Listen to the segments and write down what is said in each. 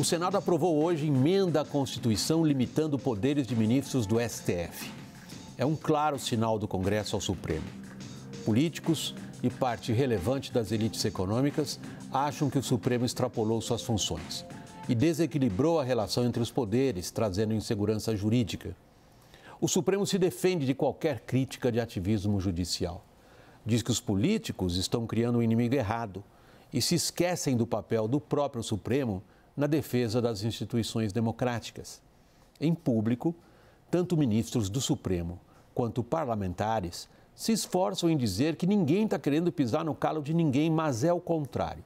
O Senado aprovou hoje emenda à Constituição limitando poderes de ministros do STF. É um claro sinal do Congresso ao Supremo. Políticos e parte relevante das elites econômicas acham que o Supremo extrapolou suas funções e desequilibrou a relação entre os poderes, trazendo insegurança jurídica. O Supremo se defende de qualquer crítica de ativismo judicial. Diz que os políticos estão criando um inimigo errado e se esquecem do papel do próprio Supremo na defesa das instituições democráticas. Em público, tanto ministros do Supremo quanto parlamentares se esforçam em dizer que ninguém está querendo pisar no calo de ninguém, mas é o contrário.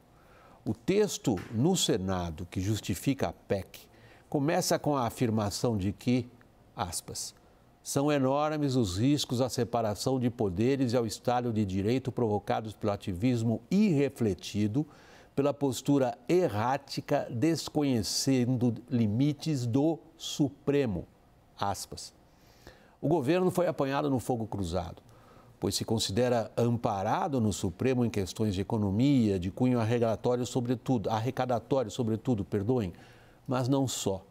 O texto no Senado que justifica a PEC começa com a afirmação de que, aspas, são enormes os riscos à separação de poderes e ao Estado de Direito provocados pelo ativismo irrefletido pela postura errática, desconhecendo limites do Supremo. Aspas. O governo foi apanhado no fogo cruzado, pois se considera amparado no Supremo em questões de economia, de cunho arrecadatório, sobretudo, arrecadatório, sobretudo, perdoem, mas não só.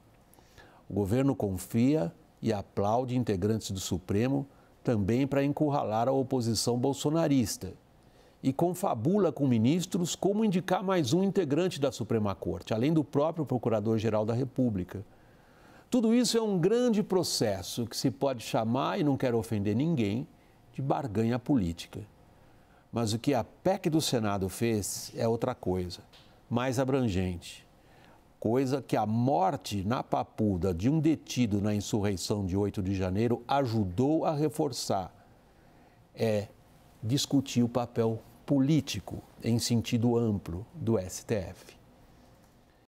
O governo confia e aplaude integrantes do Supremo também para encurralar a oposição bolsonarista, e confabula com ministros como indicar mais um integrante da Suprema Corte, além do próprio Procurador-Geral da República. Tudo isso é um grande processo que se pode chamar, e não quero ofender ninguém, de barganha política. Mas o que a PEC do Senado fez é outra coisa, mais abrangente. Coisa que a morte na papuda de um detido na insurreição de 8 de janeiro ajudou a reforçar. É discutir o papel político em sentido amplo do STF.